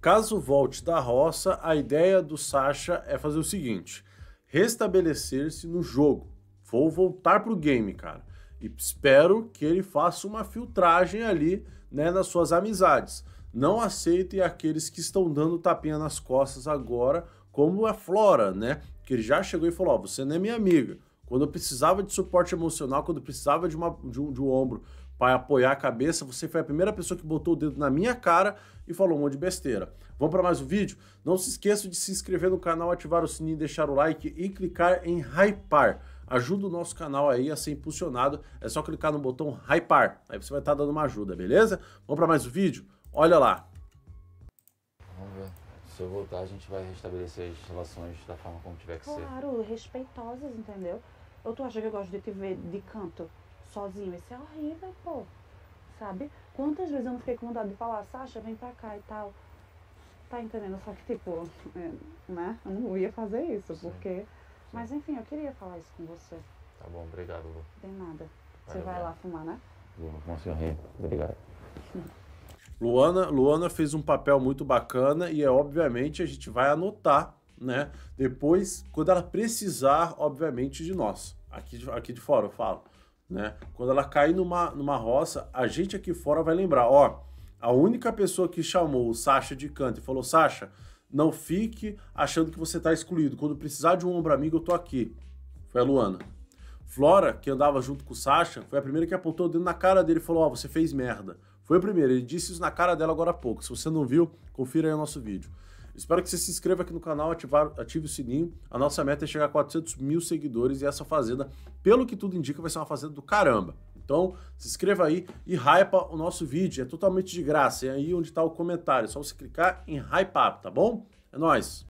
Caso volte da roça, a ideia do Sasha é fazer o seguinte: restabelecer-se no jogo. Vou voltar pro game, cara. E espero que ele faça uma filtragem ali, né, nas suas amizades. Não aceitem aqueles que estão dando tapinha nas costas agora, como a Flora, né? Que ele já chegou e falou: oh, você não é minha amiga. Quando eu precisava de suporte emocional, quando eu precisava de, uma, de, um, de um ombro para apoiar a cabeça, você foi a primeira pessoa que botou o dedo na minha cara e falou um monte de besteira. Vamos para mais um vídeo? Não se esqueça de se inscrever no canal, ativar o sininho, deixar o like e clicar em hypar. Ajuda o nosso canal aí a ser impulsionado. É só clicar no botão hypar. Aí você vai estar tá dando uma ajuda, beleza? Vamos para mais um vídeo? Olha lá. Vamos ver. Se eu voltar, a gente vai restabelecer as relações da forma como tiver que claro, ser. Claro, respeitosas, entendeu? Ou tu acha que eu gosto de te ver de canto? sozinho. Isso é horrível, pô. Sabe? Quantas vezes eu não fiquei com vontade de falar, Sasha, vem pra cá e tal. Tá entendendo? Só que, tipo, é, né? Eu não ia fazer isso, Sim. porque. Sim. Mas enfim, eu queria falar isso com você. Tá bom, obrigado, Lu. De nada. Você vai, vai lá fumar, né? Vou, vou Obrigado. Luana, Luana fez um papel muito bacana e é obviamente a gente vai anotar, né? Depois, quando ela precisar, obviamente, de nós. Aqui, aqui de fora eu falo. Né? Quando ela cair numa, numa roça, a gente aqui fora vai lembrar, ó, a única pessoa que chamou o Sasha de canto e falou, Sasha, não fique achando que você está excluído. Quando precisar de um ombro amigo, eu tô aqui. Foi a Luana. Flora, que andava junto com o Sasha, foi a primeira que apontou o dedo na cara dele e falou, ó, oh, você fez merda. Foi o primeiro, ele disse isso na cara dela agora há pouco. Se você não viu, confira aí o nosso vídeo. Espero que você se inscreva aqui no canal, ativar, ative o sininho. A nossa meta é chegar a 400 mil seguidores e essa fazenda, pelo que tudo indica, vai ser uma fazenda do caramba. Então, se inscreva aí e hypa o nosso vídeo. É totalmente de graça. É aí onde está o comentário. É só você clicar em hype up, tá bom? É nóis!